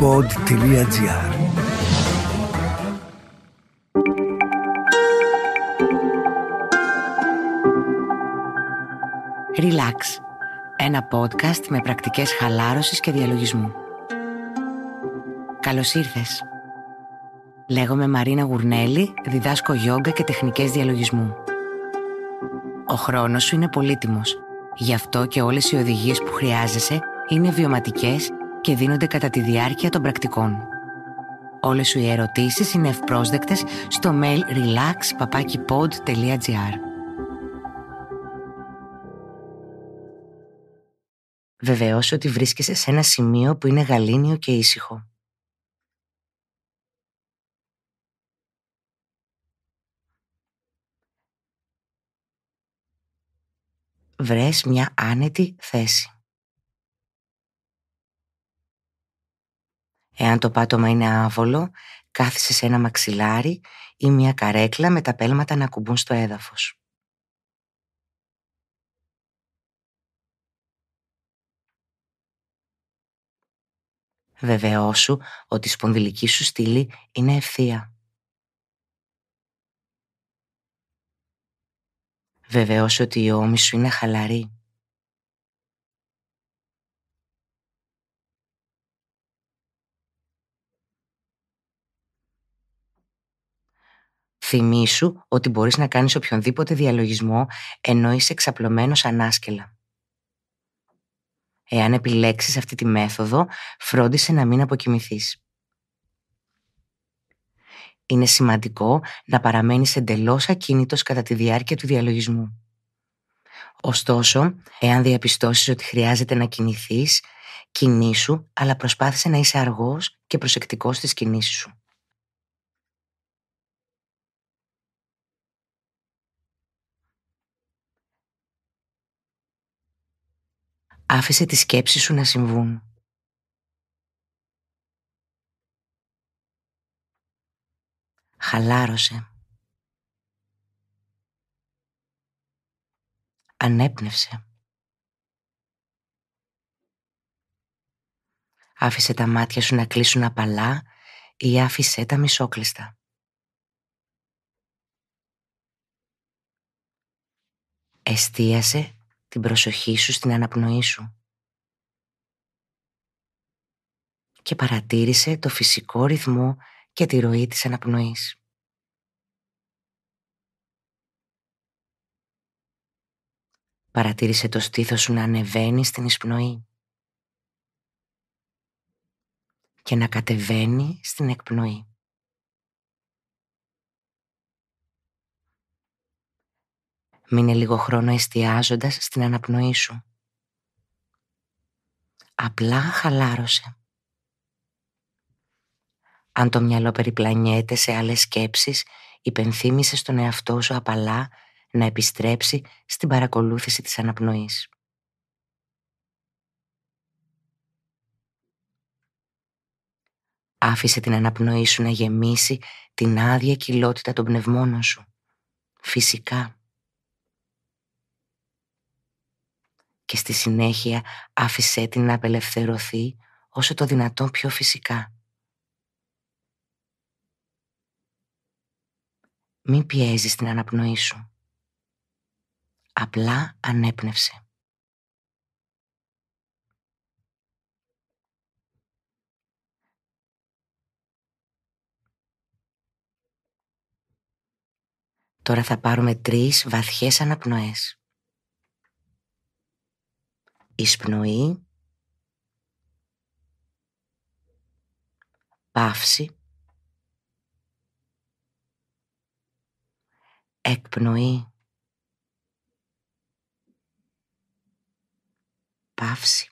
pod.gr Relax. Ένα podcast με πρακτικές χαλάρωσης και διαλογισμού. Καλώς ήρθες. Λέγομαι Μαρίνα Γουρνέλη, διδάσκω γιόγκα και τεχνικές διαλογισμού. Ο χρόνος σου είναι πολύτιμος. Γι' αυτό και όλες οι οδηγίες που χρειάζεσαι είναι βιωματικές και δίνονται κατά τη διάρκεια των πρακτικών. Όλες σου οι ερωτήσεις είναι ευπρόσδεκτες στο mail relaxpapakipod.gr Βεβαιώσου ότι βρίσκεσαι σε ένα σημείο που είναι γαλήνιο και ήσυχο. Βρες μια άνετη θέση. Εάν το πάτωμα είναι άβολο, κάθισε σε ένα μαξιλάρι ή μια καρέκλα με τα πέλματα να κουμπούν στο έδαφος. Βεβαιώσου ότι η σπονδυλική σου στήλη είναι ευθεία. Βεβαιώσου ότι η ώμη σου είναι χαλαρή. Θυμήσου ότι μπορείς να κάνεις οποιονδήποτε διαλογισμό ενώ είσαι εξαπλωμένος ανάσκελα. Εάν επιλέξεις αυτή τη μέθοδο, φρόντισε να μην αποκοιμηθείς. Είναι σημαντικό να παραμένεις εντελώς ακίνητος κατά τη διάρκεια του διαλογισμού. Ωστόσο, εάν διαπιστώσεις ότι χρειάζεται να κινηθείς, κινήσου, αλλά προσπάθησε να είσαι αργός και προσεκτικός στις κινήσεις σου. άφησε τις σκέψεις σου να συμβούν. Χαλάρωσε. Ανέπνευσε. Άφησε τα μάτια σου να κλείσουν απαλά ή άφησε τα μισόκλειστα. Εστίασε την προσοχή σου στην αναπνοή σου. Και παρατήρησε το φυσικό ρυθμό και τη ροή της αναπνοής. Παρατήρησε το στήθος σου να ανεβαίνει στην εισπνοή και να κατεβαίνει στην εκπνοή. Μείνε λίγο χρόνο εστιάζοντας στην αναπνοή σου. Απλά χαλάρωσε. Αν το μυαλό περιπλανιέται σε άλλες σκέψεις, υπενθύμησε στον εαυτό σου απαλά να επιστρέψει στην παρακολούθηση της αναπνοής. Άφησε την αναπνοή σου να γεμίσει την άδεια κοιλότητα των πνευμών σου. Φυσικά. και στη συνέχεια άφησέ την να απελευθερωθεί όσο το δυνατόν πιο φυσικά. Μην πιέζεις την αναπνοή σου. Απλά ανέπνευσε. Τώρα θα πάρουμε τρεις βαθιές αναπνοές εισπνοή, πάυση, εκπνοή, πάυση,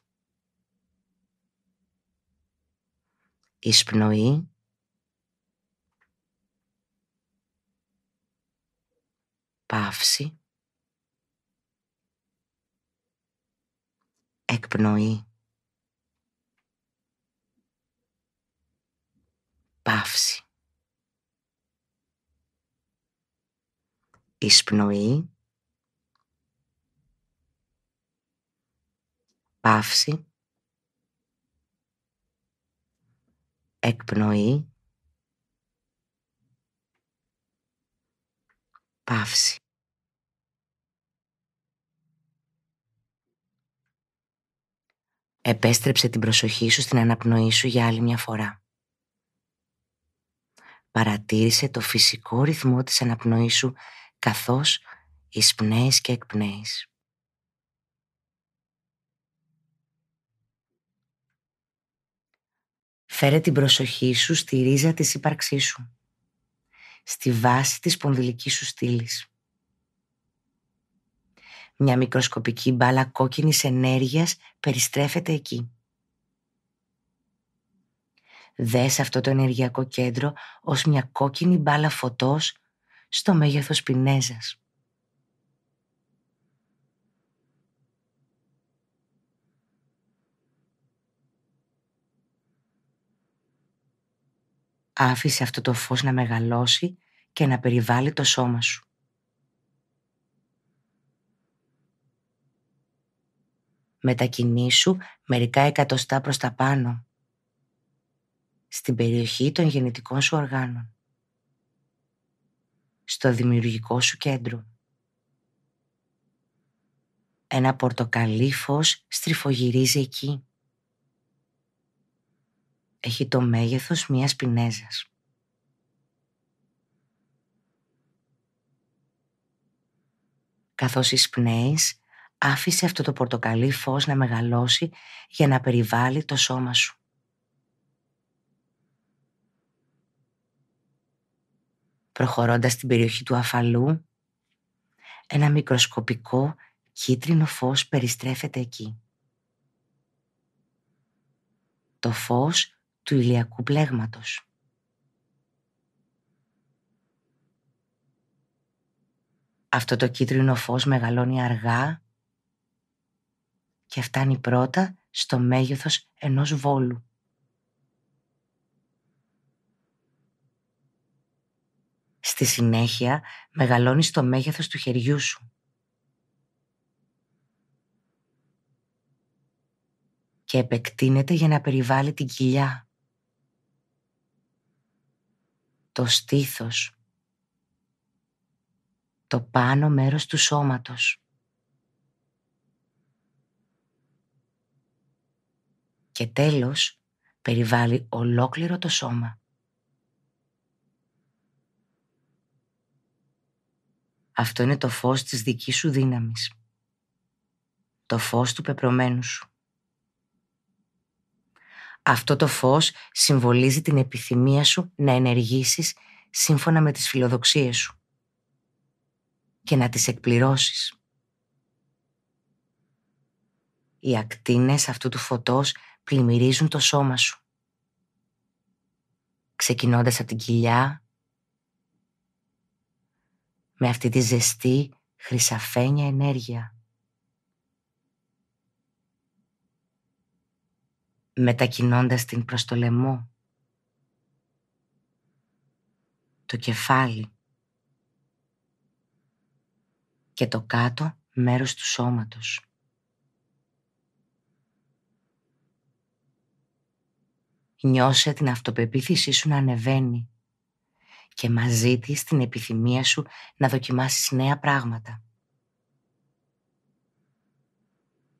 εισπνοή, πάυση, εκπνοή. Παύση. Εισπνοή. Παύση. Εκπνοή. Παύση. Επέστρεψε την προσοχή σου στην αναπνοή σου για άλλη μια φορά. Παρατήρησε το φυσικό ρυθμό της αναπνοής σου καθώς εισπνέεις και εκπνέεις. Φέρε την προσοχή σου στη ρίζα της ύπαρξής σου, στη βάση της πονδυλικής σου στήλης. Μια μικροσκοπική μπάλα κόκκινης ενέργειας περιστρέφεται εκεί. Δες αυτό το ενεργειακό κέντρο ως μια κόκκινη μπάλα φωτός στο μέγεθος πινέζας. Άφησε αυτό το φως να μεγαλώσει και να περιβάλλει το σώμα σου. μετακινήσου μερικά εκατοστά προς τα πάνω στην περιοχή των γεννητικών σου οργάνων στο δημιουργικό σου κέντρο ένα πορτοκαλί φως στριφογυρίζει εκεί έχει το μέγεθος μιας πινέζας καθώς εισπνέεις άφησε αυτό το πορτοκαλί φως να μεγαλώσει για να περιβάλλει το σώμα σου. Προχωρώντας στην περιοχή του αφαλού, ένα μικροσκοπικό κίτρινο φως περιστρέφεται εκεί. Το φως του ηλιακού πλέγματος. Αυτό το κίτρινο φως μεγαλώνει αργά και φτάνει πρώτα στο μέγεθος ενός βόλου. Στη συνέχεια μεγαλώνεις στο μέγεθος του χεριού σου. Και επεκτείνεται για να περιβάλλει την κοιλιά. Το στήθος. Το πάνω μέρος του σώματος. και τέλος περιβάλλει ολόκληρο το σώμα. Αυτό είναι το φως της δικής σου δύναμης. Το φως του πεπρωμένου σου. Αυτό το φως συμβολίζει την επιθυμία σου να ενεργήσεις σύμφωνα με τις φιλοδοξίες σου και να τις εκπληρώσεις. Οι ακτίνες αυτού του φωτός πλημμυρίζουν το σώμα σου. Ξεκινώντας από την κοιλιά, με αυτή τη ζεστή χρυσαφένια ενέργεια. Μετακινώντας την προς το λαιμό, το κεφάλι και το κάτω μέρος του σώματος. Νιώσε την αυτοπεποίθησή σου να ανεβαίνει και μαζί της την επιθυμία σου να δοκιμάσεις νέα πράγματα.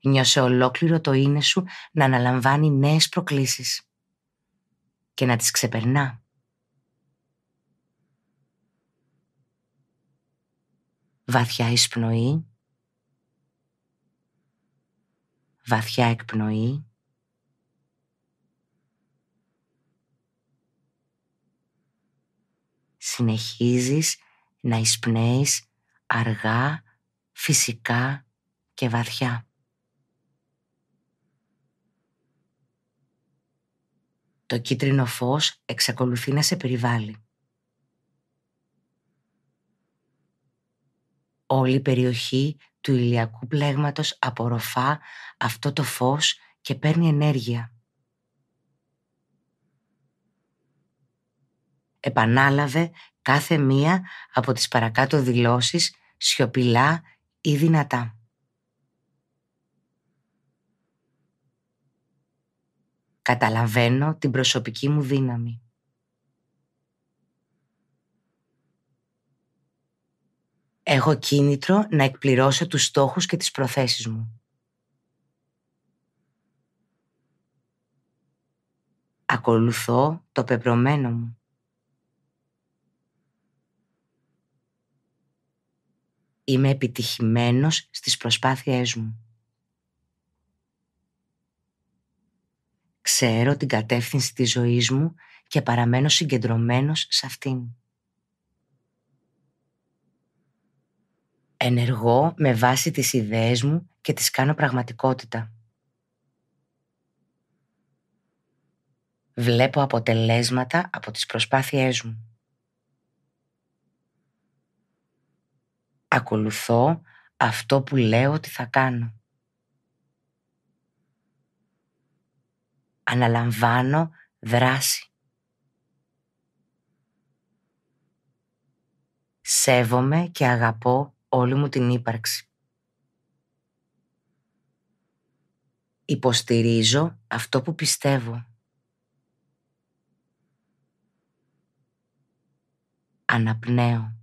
Νιώσε ολόκληρο το είναι σου να αναλαμβάνει νέες προκλήσεις και να τις ξεπερνά. Βαθιά εισπνοή. Βαθιά εκπνοή. συνεχίζεις να εισπνέεις αργά, φυσικά και βαθιά. Το κίτρινο φως εξακολουθεί να σε περιβάλλει. Όλη η περιοχή του ηλιακού πλέγματος απορροφά αυτό το φως και παίρνει ενέργεια. επανάλαβε κάθε μία από τις παρακάτω δηλώσεις σιωπηλά ή δυνατά. Καταλαβαίνω την προσωπική μου δύναμη. Έχω κίνητρο να εκπληρώσω τους στόχους και τις προθέσεις μου. Ακολουθώ το πεπρωμένο μου. Είμαι επιτυχημένος στις προσπάθειές μου. Ξέρω την κατεύθυνση της ζωής μου και παραμένω συγκεντρωμένος σε αυτήν. Ενεργώ με βάση τις ιδέες μου και τις κάνω πραγματικότητα. Βλέπω αποτελέσματα από τις προσπάθειές μου. ακολουθώ αυτό που λέω ότι θα κάνω. Αναλαμβάνω δράση. Σέβομαι και αγαπώ όλη μου την ύπαρξη. Υποστηρίζω αυτό που πιστεύω. Αναπνέω.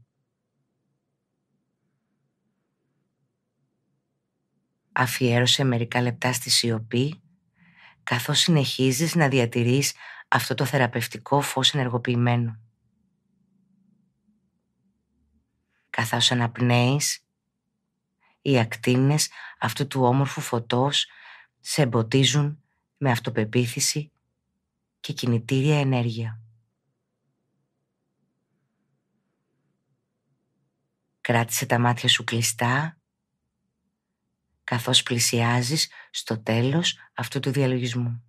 αφιέρωσε μερικά λεπτά στη σιωπή, καθώς συνεχίζεις να διατηρείς αυτό το θεραπευτικό φως ενεργοποιημένο. Καθώς αναπνέεις, οι ακτίνες αυτού του όμορφου φωτός σε εμποτίζουν με αυτοπεποίθηση και κινητήρια ενέργεια. Κράτησε τα μάτια σου κλειστά καθώς πλησιάζεις στο τέλος αυτού του διαλογισμού.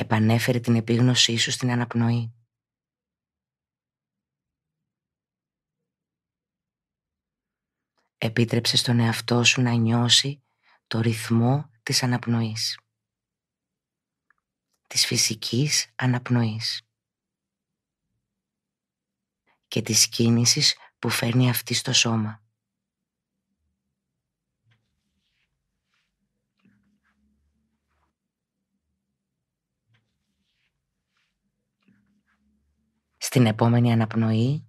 επανέφερε την επίγνωσή σου στην αναπνοή. Επίτρεψε στον εαυτό σου να νιώσει το ρυθμό της αναπνοής. Της φυσικής αναπνοής. Και της κίνησης που φέρνει αυτή στο σώμα. Στην επόμενη αναπνοή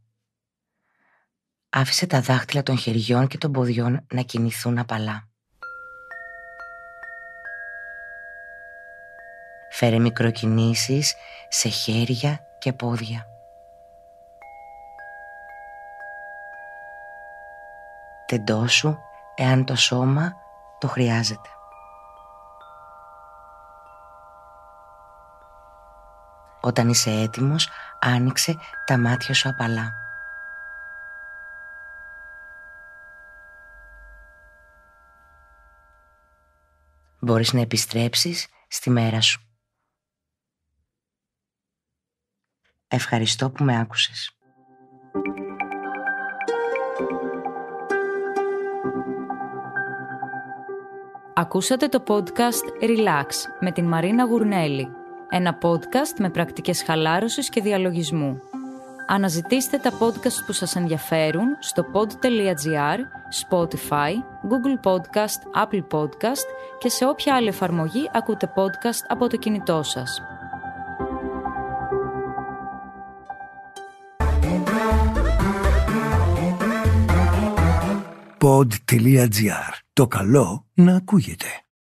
άφησε τα δάχτυλα των χεριών και των ποδιών να κινηθούν απαλά. Φέρε μικροκινήσεις σε χέρια και πόδια. Τεντώσου εάν το σώμα το χρειάζεται. Όταν είσαι έτοιμος, άνοιξε τα μάτια σου απαλά. Μπορείς να επιστρέψεις στη μέρα σου. Ευχαριστώ που με άκουσες. Ακούσατε το podcast Relax με την Μαρίνα Γουρνέλη ένα podcast με πρακτικές χαλάρωσης και διαλογισμού. Αναζητήστε τα podcast που σας ενδιαφέρουν στο pod.gr, Spotify, Google Podcast, Apple Podcast και σε όποια άλλη εφαρμογή ακούτε podcast από το κινητό σας. Pod.gr. Το καλό να ακούγεται.